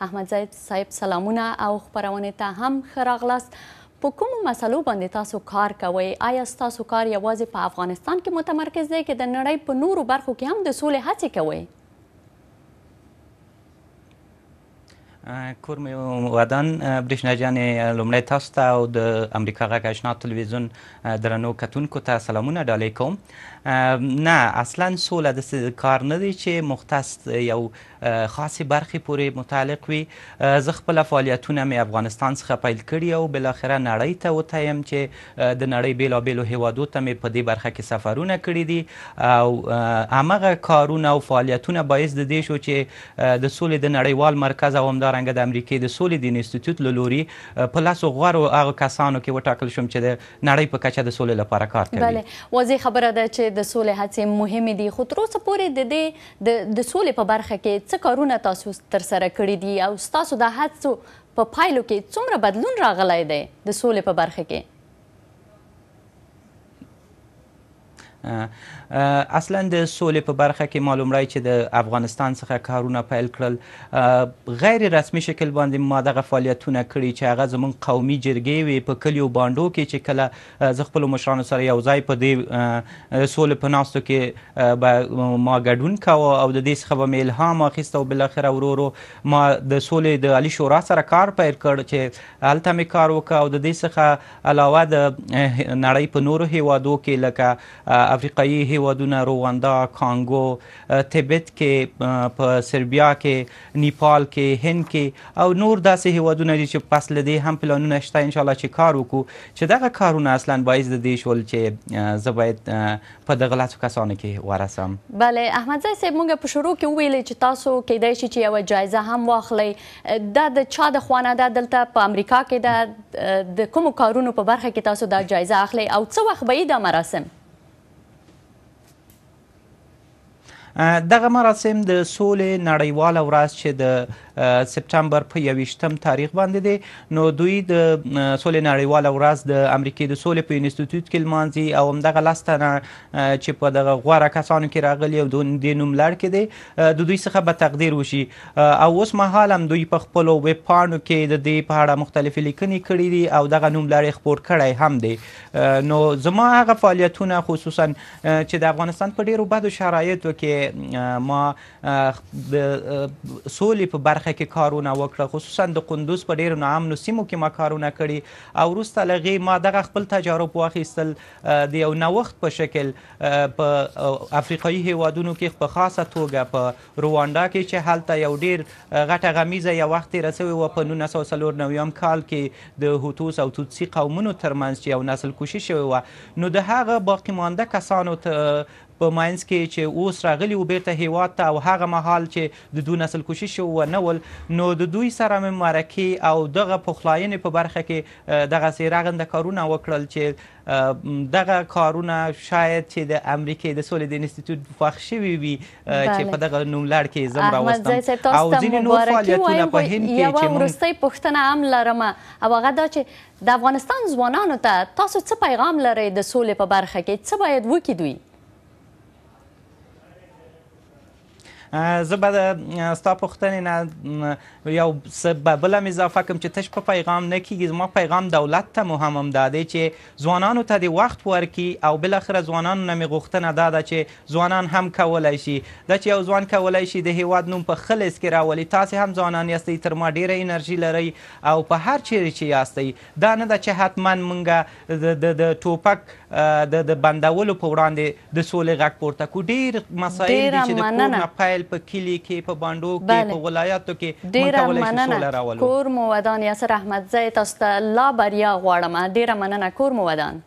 احمد زید صاحب سلامونه او خبرونه ته هم خراغلاست په کوم مسلو باندې تاسو کار کوئ آیا تاسو کار یوازې په افغانستان کې متمرکز دی که د نړۍ په نورو برخو کې هم د سولې هڅې کوئ کور مې ودان برېښنا جانې لومړی تاسو ته او د امریکا غږ اشنا تلویزیون درنو کتونکو ته سلامونه ډالۍ کوم نه اصلا سوله داسې کار نه دی چې مختص یو خاصی برخې پورې متعلق وي زه خپله فعالیتونه مې افغانستان څخه پیل کړي او بالاخره نړۍ ته وتایم چې د نړۍ بېلابېلو هیوادو ته مې په دې برخه کې سفرونه کړي دي او همغه کارونه او فعالیتونه باعث د دې شو چې د سولې د نړیوال مرکز او همدارنګه د امریکې د سولې دین انسټیټیوټ له لوري په لاسو غوره هغه کسانو کې وټاکل شوم چې د نړۍ په کچه د سولې لپاره کار کوي بله واضح خبره ده چې د سولې هڅې مهمې دي خو تر اوسه پورې د دې د سولې په برخه کې څه کارونه تاسو تر سره کړی دي او تاسو د هڅو په پایلو کې څومره بدلون راغلی دی د سولې په برخه کې اصلا د سولې په برخه کې معلومړی چې د افغانستان څخه کارونه پیل کړل غیر رسمي شکل باندې ما دغه فعالیتونه کړي چې هغه زمون قومي جرګې وي په کلیو باندو کې چې کله ز خپل مشرانو سره یو ځای په دې سولې په ناستو کې ما ګډون کاوه او د دې څخه به مې الهام اخیست او بل اخر ورورو ما د سولې د علي شورا سره کار پیل کړ چې هلته مې کار وکړ او د دې څخه علاوه د نړۍ په نورو هیوادو کې لکه افریقایي هیوادونه رواندا کانګو تبت کې په سربیا کې نیپال کې هند کې او نور داسې هیوادونه دي چې پس لدی هم پلانونه شته ان شاء الله چې کار وکړو چې دغه کارونه اصلا باعث د دې شول چې زباید په دغه لاسو کسانو کې ورسم بله احمد زای صاحب موږ په شروع کې ویل چې تاسو کېدای شي چې یو جایزه هم واخلئ دا د چا د خوانه ده دلته په امریکا کې د کوم کارونو په برخه کې تاسو دا جایزه اخلئ او څه وخت به دا مراسم دغه مراسم د سولې نړیواله ورځ چې د سپټمبر په یویشتم تاریخ باندې دی نو دوی د سولې نړیواله ورځ د امریکې د سولې په انسټیټیوټ کې لمانځي او همدغه لس تنه چې په دغه غوره کسانو کې راغلي او د دې نوملړ کې دی د دوی څخه به تقدیر وشي او اوس مهال هم دوی په خپلو ویب پاڼو کې د دې په اړه مختلفې لیکنې کړي دي او دغه نوملړ یې خپور کړی هم دی نو زما هغه فعالیتونه خصوصا چې د افغانستان په ډیرو بدو شرایطو کې چې ما د سولې په برخه کې کارونه وکړه خصوصا د قندوز په ډیرو ناامنو سیمو کې ما کارونه کړي او وروسته له هغې ما دغه خپل تجارب واخیستل د یو نوښت په شکل په افریقایي هیوادونو کې په خاصه توګه په روانډا کې چې هلته یو ډیر غټه غمیزه یو وخت تېره سوې وه په نولس سوه څلور نویم کال کې د هوتوس او توتسي قومونو ترمنځ چې یو نسل کوشي شوې وه نو د هغه باقي مانده کسانو ته په ماینس کې چې اوس راغلی و بیرته هیواد ته او هغه مهال چې د دوی نسل کوشش و نول نو د دوی سره مې معرکې او دغه پخلاینې په برخه کې دغسې رغنده کارونه وکړل چې دغه کارونه شاید چې د امریکې د سولې د انسټیټیوټ خوښ شوي وي چې په دغه نوملړ کې زم راوستم او ځینې نور فعالیتونه په هند کې چې یوه وروستۍ پوښتنه هم لرمه او هغه دا چې د افغانستان ځوانانو ته تاسو څه پیغام لرئ د سولې په برخه کې څه باید وکړي دوی زه به ستا پوښتنې نه یو څه به بل هم اضافه کوم چې تش په پیغام نه کیږي زما پیغام دولت ته مهم هم دا دی چې ځوانانو ته د وخت ورکړي او بالاخره ځوانانو نه مې غوښتنه دا ده چې ځوانان هم کولی شي دا چې یو ځوان کولی شي د هیواد نوم په ښه لیست کې راولي تاسې هم ځوانان یاستئ تر ما ډیره انرژي لرئ او په هر چیرې چې یاستئ دا نه ده چې حتما مونږ د ټوپک د د بندولو په وړاندې د سولې غږ پورته کو ډېر مسایل دي چې د کور نه پیل په کلي کې په بانډو کې په ولایاتو کې ډېره مننه کور مو ودان یاسر احمدزی تاسو ته لا بریا غواړم ډېره مننه کور مو ودان